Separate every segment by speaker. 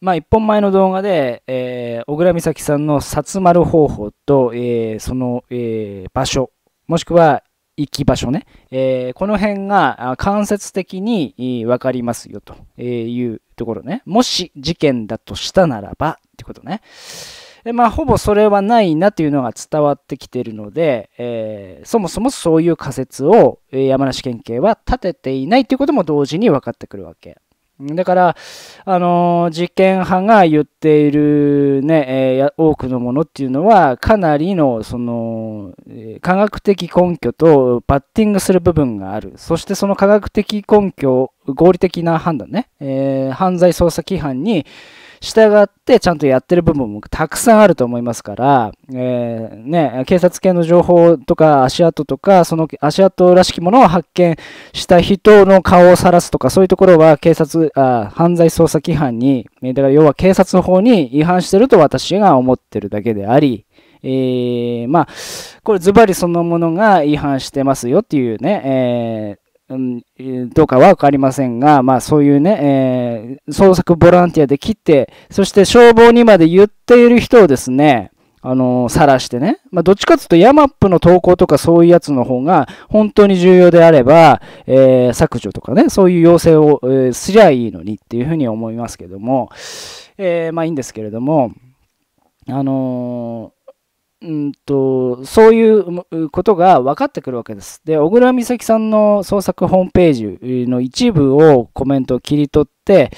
Speaker 1: まあ、1本前の動画で、えー、小倉美咲さんの殺丸方法と、えー、その、えー、場所、もしくは行き場所ね、えー、この辺が間接的に分かりますよというところね。もし事件だとしたならばってことね。でまあ、ほぼそれはないなというのが伝わってきているので、えー、そもそもそういう仮説を山梨県警は立てていないということも同時に分かってくるわけ。だから、あのー、実験派が言っているね、えー、多くのものっていうのは、かなりの、その、科学的根拠とバッティングする部分がある。そしてその科学的根拠、合理的な判断ね、えー、犯罪捜査規範に、従ってちゃんとやってる部分もたくさんあると思いますから、えー、ね、警察系の情報とか足跡とか、その足跡らしきものを発見した人の顔を晒すとか、そういうところは警察、あ犯罪捜査規範に、だから要は警察の方に違反してると私が思ってるだけであり、えー、まあ、これズバリそのものが違反してますよっていうね、えーうんえどうかはわかりませんが、まあそういうね、えー、捜索ボランティアで切って、そして消防にまで言っている人をですね、あの晒してね。まあ、どっちかというと、ヤマップの投稿とかそういうやつの方が本当に重要であれば、えー、削除とかね、そういう要請を、えー、すりゃいいのにっていうふうに思いますけども、えー、まあいいんですけれども、あのうんとそういうことが分かってくるわけです。で、小倉美咲さんの創作ホームページの一部をコメントを切り取って、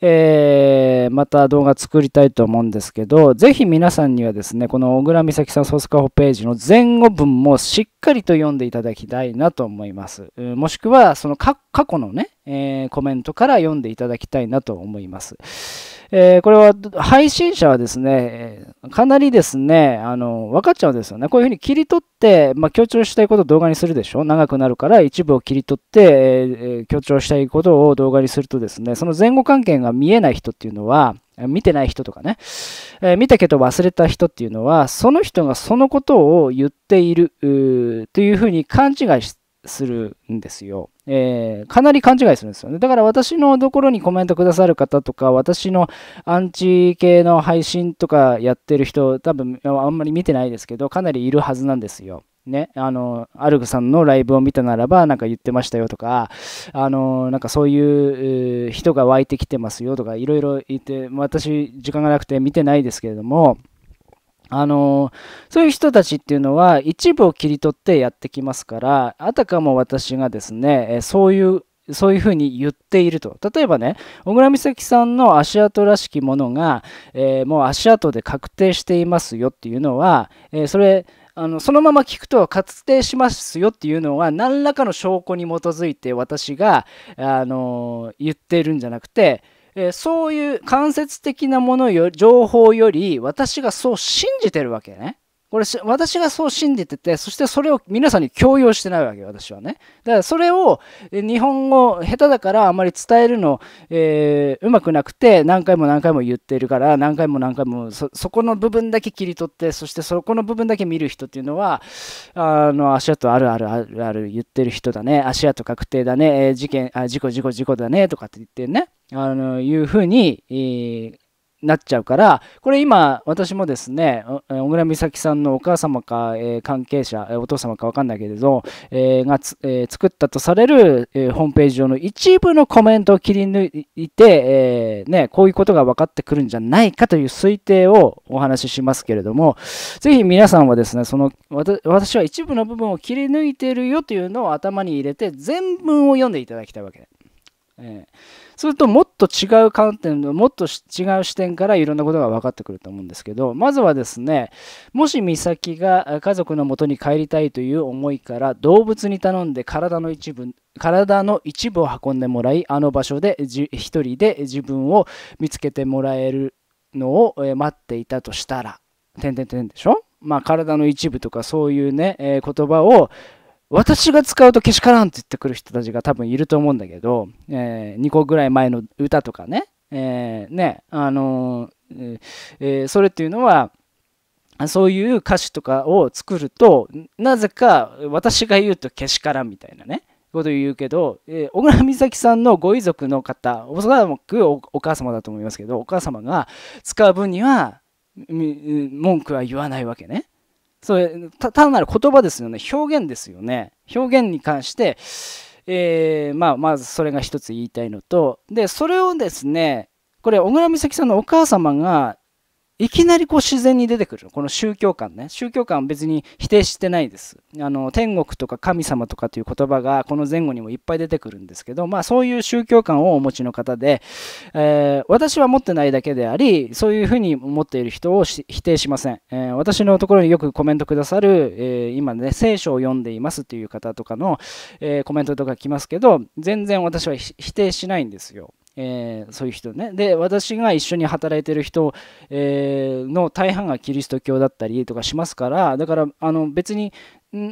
Speaker 1: えー、また動画作りたいと思うんですけど、ぜひ皆さんにはですね、この小倉美咲さん創作ホームページの前後文もしっかりと読んでいただきたいなと思います。もしくは、その過去のね、えー、コメントから読んでいただきたいなと思います。えー、これは配信者はですね、かなりですね、あの分かっちゃうんですよね。こういうふうに切り取って、まあ、強調したいことを動画にするでしょ。長くなるから一部を切り取って、えー、強調したいことを動画にするとですね、その前後関係が見えない人っていうのは、見てない人とかね、えー、見たけど忘れた人っていうのは、その人がそのことを言っているというふうに勘違いするんですよ。えー、かなり勘違いするんですよね。だから私のところにコメントくださる方とか、私のアンチ系の配信とかやってる人、多分あんまり見てないですけど、かなりいるはずなんですよ。ね、あの、アルグさんのライブを見たならば、なんか言ってましたよとか、あの、なんかそういう人が湧いてきてますよとか、いろいろ言って、私、時間がなくて見てないですけれども、あのそういう人たちっていうのは一部を切り取ってやってきますからあたかも私がですねそういうそういうふうに言っていると。例えばね、小倉美咲さんの足跡らしきものが、えー、もう足跡で確定していますよっていうのは、えー、それ、あのそのまま聞くと確定しますよっていうのは何らかの証拠に基づいて私が、あの言ってるんじゃなくて、えそういう間接的なものよ情報より私がそう信じてるわけね。これ私がそう信じててそしてそれを皆さんに強要してないわけ私はねだからそれを日本語下手だからあまり伝えるの、えー、うまくなくて何回も何回も言ってるから何回も何回もそこの部分だけ切り取ってそしてそこの部分だけ見る人っていうのはあの足跡あるあるあるある言ってる人だね足跡確定だね、えー、事件あ事故事故事故だねとかって言ってねあのいうふうに、えーなっちゃうからこれ今私もですね小倉美咲さんのお母様か、えー、関係者、お父様か分かんないけれど、えー、がつ、え作ったとされる、えホームページ上の一部のコメントを切り抜いて、えね、こういうことが分かってくるんじゃないかという推定をお話ししますけれどもぜひ皆さんはですねその私は一部の部分を切り抜いているよというのを頭に入れて全文を読んでいただきたいわけです。えー、するともっと違う観点のもっと違う視点からいろんなことが分かってくると思うんですけどまずはですねもし美咲が家族のもとに帰りたいという思いから動物に頼んで体の一部体の一部を運んでもらいあの場所で一人で自分を見つけてもらえるのを待っていたとしたらでしょまあ体の一部とかそういうね、えー、言葉を私が使うとけしからんって言ってくる人たちが多分いると思うんだけど、えー、2個ぐらい前の歌とかね、えー、ね、あのー、えー、それっていうのは、そういう歌詞とかを作ると、なぜか私が言うとけしからんみたいなね、こと言うけど、えー、小倉美咲さんのご遺族の方、おそらくお母様だと思いますけど、お母様が使う分には、文句は言わないわけね。それ単なる言葉ですよね表現ですよね表現に関して、えー、まあ、まずそれが一つ言いたいのとでそれをですねこれ小倉美咲さんのお母様がいきなりこう自然に出てくるこの宗教観ね宗教観は別に否定してないですあの天国とか神様とかという言葉がこの前後にもいっぱい出てくるんですけどまあそういう宗教観をお持ちの方で、えー、私は持ってないだけでありそういうふうに思っている人を否定しません、えー、私のところによくコメントくださる、えー、今ね聖書を読んでいますっていう方とかの、えコメントとか来ますけど全然私は否定しないんですよえー、そういう人ねで私が一緒に働いてる人、えー、の大半がキリスト教だったりとかしますからだからあの別に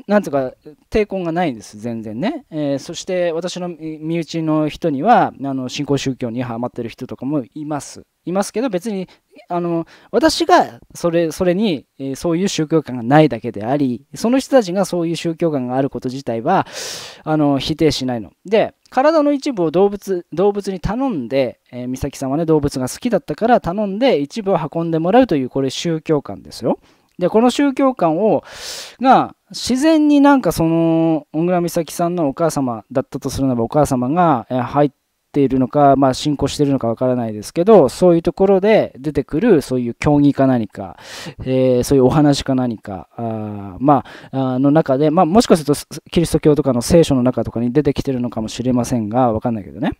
Speaker 1: なんとか抵抗がないんです全然ね、えー、そして私の身内の人にはあの新興宗教にハマってる人とかもいますいますけど別にあの私がそれそれに、えー、そういう宗教観がないだけでありその人たちがそういう宗教観があること自体はあの否定しないので体の一部を動物動物に頼んで、えー、美咲さんはね動物が好きだったから頼んで一部を運んでもらうというこれ宗教観ですよ。でこの宗教観をが自然になんかその小倉美咲さんのお母様だったとするならばお母様が入ってているのか、まあ、進行しているのかわからないですけど、そういうところで出てくる、そういう競技か何か、えー、そういうお話か何か、あまあ、あの中で、まあ、もしかすると、キリスト教とかの聖書の中とかに出てきてるのかもしれませんが、わかんないけどね。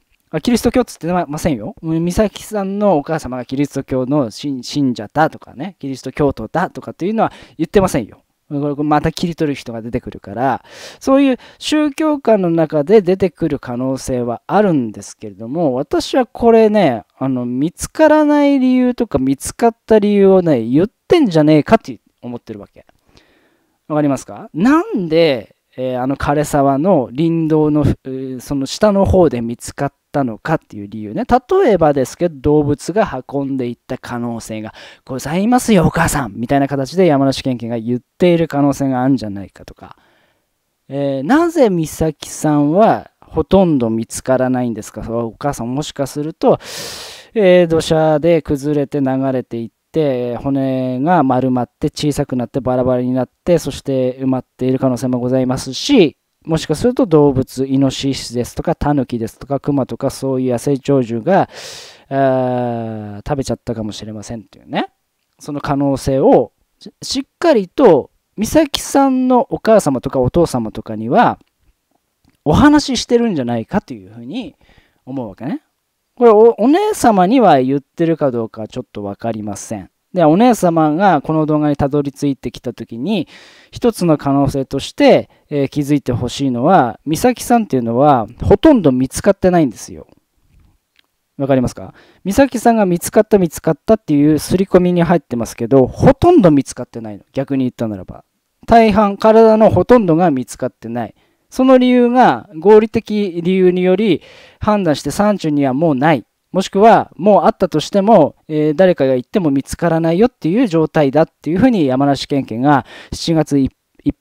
Speaker 1: キリスト教っつってませんよ。美咲さんのお母様がキリスト教の信者だとかね、キリスト教徒だとかっていうのは言ってませんよ。また切り取る人が出てくるからそういう宗教観の中で出てくる可能性はあるんですけれども私はこれねあの見つからない理由とか見つかった理由をね言ってんじゃねえかって思ってるわけ。わかりますかなんで、えー、あの枯れ沢の林道の、えー、その下の方で見つかっったのかっていう理由ね。例えばですけど、動物が運んでいった可能性がございますよ、お母さんみたいな形で山梨県警が言っている可能性があるんじゃないかとか。えー、なぜ美咲さんはほとんど見つからないんですかお母さんもしかすると、えー、土砂で崩れて流れていって、骨が丸まって小さくなってバラバラになって、そして埋まっている可能性もございますし、もしかすると動物、イノシシですとか、タヌキですとか、クマとか、そういう野生鳥獣が食べちゃったかもしれませんっていうね、その可能性をしっかりと美咲さんのお母様とかお父様とかにはお話ししてるんじゃないかというふうに思うわけね。これお姉様には言ってるかどうかちょっと分かりません。で、お姉様がこの動画にたどり着いてきた時に、一つの可能性として、えー、気づいてほしいのは、美咲さんっていうのは、ほとんど見つかってないんですよ。わかりますか美咲さんが見つかった見つかったっていう刷り込みに入ってますけど、ほとんど見つかってないの。逆に言ったならば。大半、体のほとんどが見つかってない。その理由が合理的理由により判断して山中にはもうないもしくはもうあったとしても、えー、誰かが行っても見つからないよっていう状態だっていうふうに山梨県警が7月1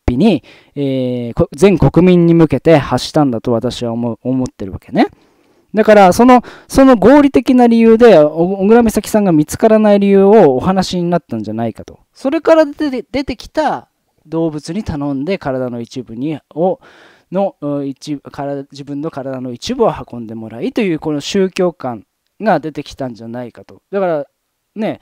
Speaker 1: 日に、えー、全国民に向けて発したんだと私は思ってるわけね。だからその、その合理的な理由で、小倉美咲さんが見つからない理由をお話になったんじゃないかと。それから出て出てきた動物に頼んで体の一部にをの一自分の体の一部を運んでもらいというこの宗教観が出てきたんじゃないかと。だからね、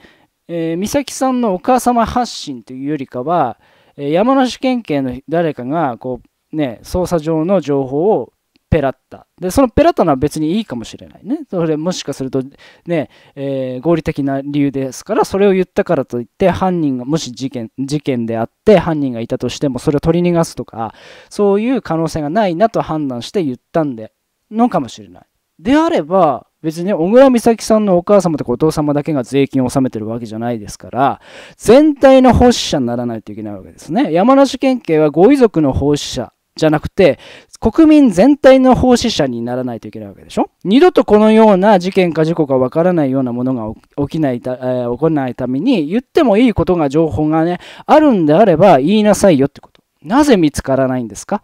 Speaker 1: えー、美咲さんのお母様発信というよりかは、えー、山梨県警の誰かがこう、ね、捜査上の情報をペラッタ。で、そのペラッタのは別にいいかもしれないね。それもしかするとね、えー、合理的な理由ですから、それを言ったからといって、犯人が、もし事件、事件であって、犯人がいたとしても、それを取り逃がすとか、そういう可能性がないなと判断して言ったんで、のかもしれない。であれば、別に小倉美咲さんのお母様とかお父様だけが税金を納めてるわけじゃないですから、全体の奉仕者にならないといけないわけですね。山梨県警はご遺族の奉仕者じゃなくて、国民全体の奉仕者にならないといけないわけでしょ二度とこのような事件か事故かわからないようなものが起きないた、えー、起こらないために、言ってもいいことが情報がね、あるんであれば言いなさいよってこと。なぜ見つからないんですか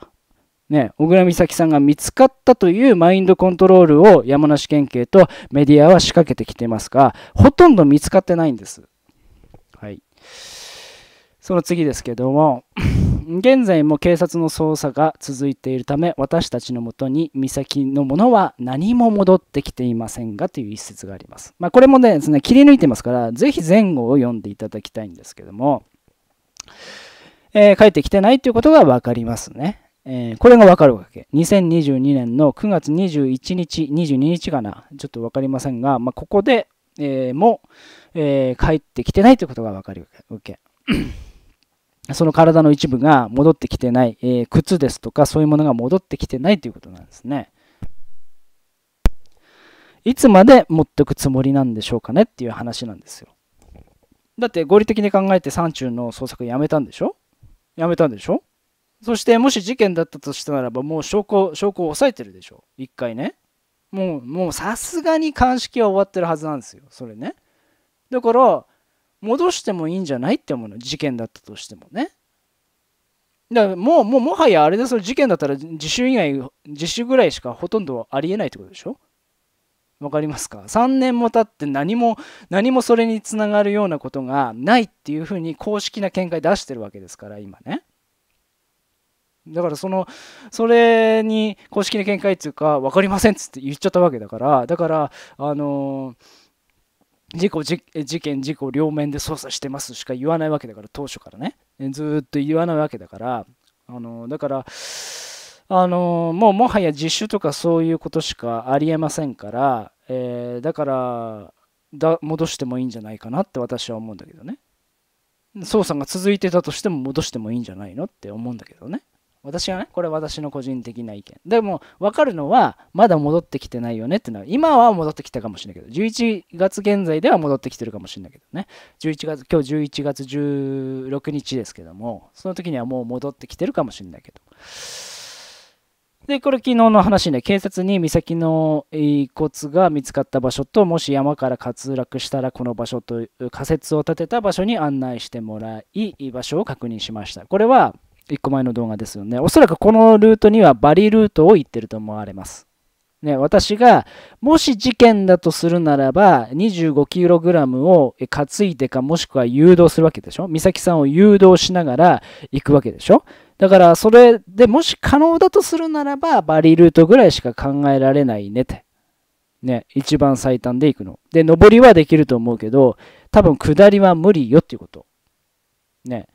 Speaker 1: ね、小倉美咲さんが見つかったというマインドコントロールを山梨県警とメディアは仕掛けてきてますが、ほとんど見つかってないんです。はい。その次ですけども、現在も警察の捜査が続いているため、私たちのもとに美咲のものは何も戻ってきていませんがという一節があります。まあ、これもねですね、切り抜いてますから、ぜひ前後を読んでいただきたいんですけども、えー、帰ってきてないということが分かりますね。えー、これがわかるわけ。2022年の9月21日、22日かな。ちょっとわかりませんが、まあ、ここで、えー、も、えー、帰ってきてないということがわかるわけ。その体の一部が戻ってきてない、えー、靴ですとかそういうものが戻ってきてないということなんですね。いつまで持ってくつもりなんでしょうかねっていう話なんですよ。だって合理的に考えて山中の捜索やめたんでしょやめたんでしょそしてもし事件だったとしたならばもう証拠証拠を押さえてるでしょ一回ねもうもうさすがに鑑識は終わってるはずなんですよそれねだから戻してもいいんじゃないって思うの事件だったとしてもねだからもうもうもはやあれでその事件だったら自習以外自首ぐらいしかほとんどありえないってことでしょわかりますか ?3 年も経って何も何もそれにつながるようなことがないっていうふうに公式な見解出してるわけですから今ね。だからそのそれに公式の見解っていうか分かりませんっつって言っちゃったわけだからだからあの事故事件事故両面で捜査してますしか言わないわけだから当初からねずっと言わないわけだからあのだからあのもうもはや実習とかそういうことしかありえませんから、えー、だからだ戻してもいいんじゃないかなって私は思うんだけどね捜査が続いてたとしても戻してもいいんじゃないのって思うんだけどね私はね、これ私の個人的な意見。でも、分かるのは、まだ戻ってきてないよねっていうのは、今は戻ってきたかもしれないけど、11月現在では戻ってきてるかもしれないけどね、11月、今日11月16日ですけども、その時にはもう戻ってきてるかもしれないけど。で、これ昨日の話ね、警察に美咲の遺骨が見つかった場所と、もし山から滑落したらこの場所と仮説を立てた場所に案内してもらい、場所を確認しました。これは、1個前の動画ですよね。おそらくこのルートにはバリルートを言ってると思われます。ね、私がもし事件だとするならば 25kg を担いでかもしくは誘導するわけでしょ美咲さんを誘導しながら行くわけでしょだからそれでもし可能だとするならばバリルートぐらいしか考えられないねってね一番最短で行くので上りはできると思うけど多分下りは無理よっていうことね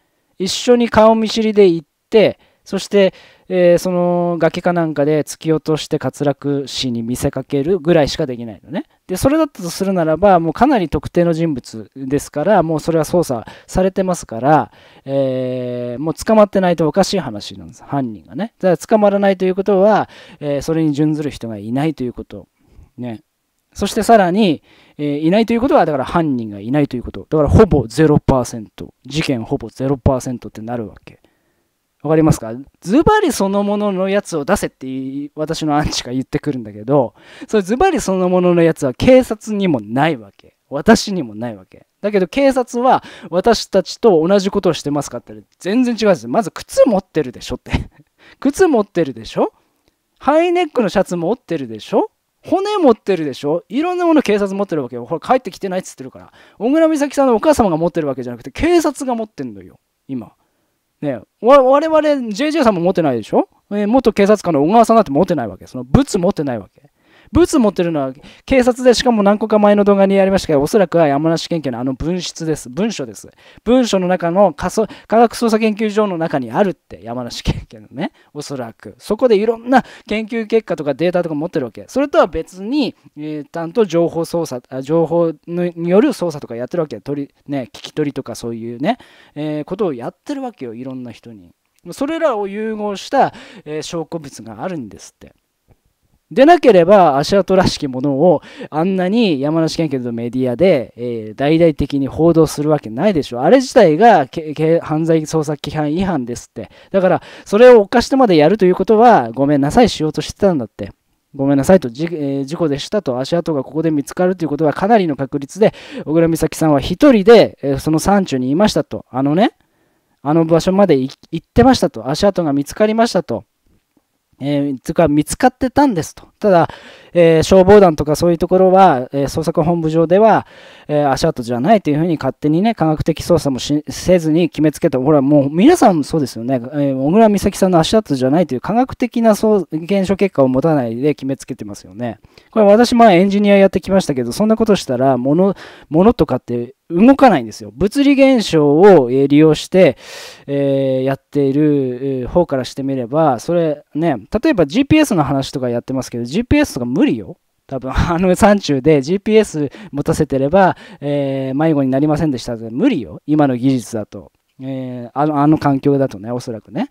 Speaker 1: 一緒に顔見知りで行ってそして、えー、その崖かなんかで突き落として滑落死に見せかけるぐらいしかできないのね。でそれだったとするならばもうかなり特定の人物ですからもうそれは捜査されてますから、えー、もう捕まってないとおかしい話なんです犯人がね。だから捕まらないということは、えー、それに準ずる人がいないということ。ね。そしてさらに、えー、いないということは、だから犯人がいないということ。だからほぼ0%。事件ほぼ0%ってなるわけ。わかりますかズバリそのもののやつを出せって私のアンチが言ってくるんだけど、それズバリそのもののやつは警察にもないわけ。私にもないわけ。だけど警察は私たちと同じことをしてますかって全然違うんですまず靴持ってるでしょって靴持ってるでしょハイネックのシャツ持ってるでしょ骨持ってるでしょいろんなもの警察持ってるわけよ。ほら、帰ってきてないっつってるから。小倉美咲さんのお母様が持ってるわけじゃなくて、警察が持ってんのよ、今。ね我々、JJ さんも持ってないでしょ、えー、元警察官の小川さんだって持ってないわけ。その、物持ってないわけ。ブーツ持ってるのは警察でしかも何個か前の動画にやりましたけど、おそらくは山梨県警のあの文室です。文書です。文書の中の科科学捜査研究所の中にあるって、山梨県警のね、おそらく。そこでいろんな研究結果とかデータとか持ってるわけ。それとは別に、えー、ちゃんと情報操作、情報による操作とかやってるわけ。取りね、聞き取りとかそういうね、えー、ことをやってるわけよ、いろんな人に。それらを融合した、えー、証拠物があるんですって。でなければ足跡らしきものをあんなに山梨県警のメディアで、えー、大々的に報道するわけないでしょあれ自体が犯罪捜査規範違反ですってだからそれを犯してまでやるということはごめんなさいしようとしてたんだってごめんなさいと、えー、事故でしたと、足跡がここで見つかるということはかなりの確率で、小倉美咲さんは1人で、えー、その山中にいましたと、あのね、あの場所まで行ってましたと、足跡が見つかりましたと、えー、つか見つかってたんですと。ただ、えー、消防団とかそういうところは、えー、捜索本部上では、えー、足跡じゃないというふうに勝手にね、科学的捜査もせずに決めつけた、ほら、もう皆さんそうですよね、えー、小倉美咲さんの足跡じゃないという科学的な検証結果を持たないで決めつけてますよね。これ、私、もエンジニアやってきましたけど、そんなことしたら、物、とかって動かないんですよ。物理現象を利用して、えー、やっている方からしてみれば、それね、例えば GPS の話とかやってますけど、GPS が無理よ。多分 あの山中で GPS 持たせてれば、えー、迷子になりませんでしたっ無理よ。今の技術だと。えー、あのあの環境だとね、おそらくね。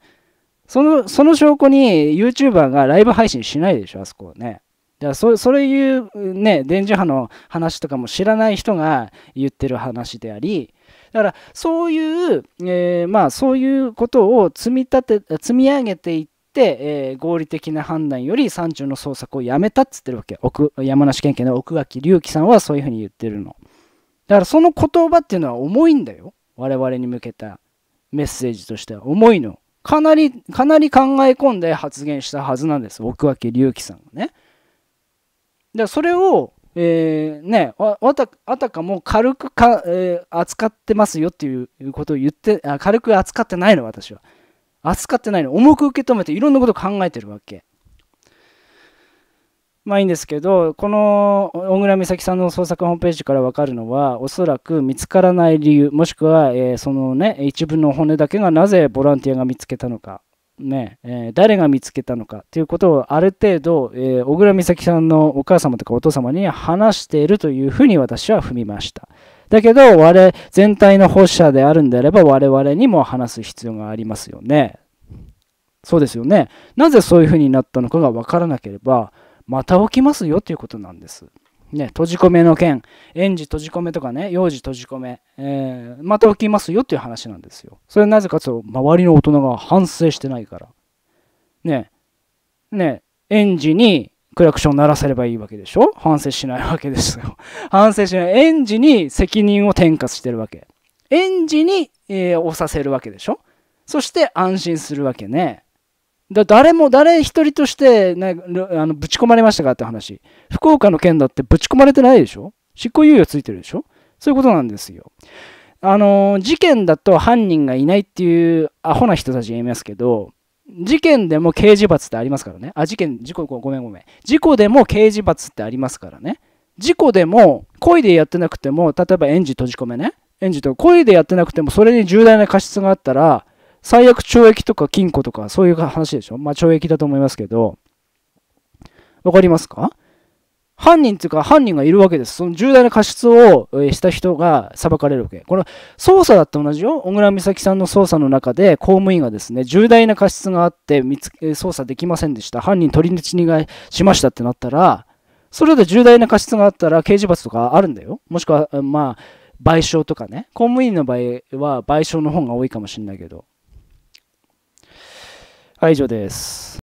Speaker 1: その、その証拠に YouTuber がライブ配信しないでしょ、あそこはね。だからそそういうね、電磁波の話とかも知らない人が言ってる話であり、だからそういう、えー、まあそういうことを積み立て、積み上げていって、、えー、合理的な判断より山中の捜索をやめたっつってるわけ奥山梨県警の奥垣隆起さんはそういうふうに言ってるのだからその言葉っていうのは重いんだよ我々に向けたメッセージとしては重いのかなりかなり考え込んで発言したはずなんです奥脇隆起さんがねだそれをえーね、あたかも軽くか、えー、扱ってますよっていうことを言ってあ軽く扱ってないの私は扱ってないの重く受け止めていろんなこと考えてるわけまあいいんですけどこの小倉美咲さんの創作ホームページから分かるのはおそらく見つからない理由もしくは、えー、そのね一部の骨だけがなぜボランティアが見つけたのかね、えー、誰が見つけたのかということをある程度、えー、小倉美咲さんのお母様とかお父様に話しているというふうに私は踏みました。だけど、我、全体の保守者であるんであれば、我々にも話す必要がありますよね。そうですよね。なぜそういうふうになったのかが分からなければ、また起きますよということなんです。ね、閉じ込めの件、園児閉じ込めとかね、幼児閉じ込め、えー、また起きますよっていう話なんですよ。それなぜかというと、周りの大人が反省してないから。ね、ね、園児にクラクション鳴らせればいいわけでしょ反省しないわけですよ。反省しない。園児に責任を転嫁してるわけ。園児に、えー、押させるわけでしょそして安心するわけね。だ誰も誰一人としてね、あのぶち込まれましたかって話。福岡の件だってぶち込まれてないでしょ執行猶予ついてるでしょそういうことなんですよ。あのー、事件だと犯人がいないっていうアホな人たちがいますけど、事件でも刑事罰ってありますからね。あ、事件、事故、ごめんごめん。事故でも刑事罰ってありますからね。事故でも、故意でやってなくても、例えば園児閉じ込めね。園児と意でやってなくても、それに重大な過失があったら、最悪懲役とか禁錮とか、そういう話でしょ。まあ、懲役だと思いますけど、わかりますか犯人っていうか犯人がいるわけです。その重大な過失をした人が裁かれるわけ。この捜査だって同じよ。小倉美咲さんの捜査の中で公務員がですね、重大な過失があって捜査できませんでした。犯人取り違がしましたってなったら、それで重大な過失があったら刑事罰とかあるんだよ。もしくは、まあ、賠償とかね。公務員の場合は賠償の方が多いかもしれないけど。はい、以上です。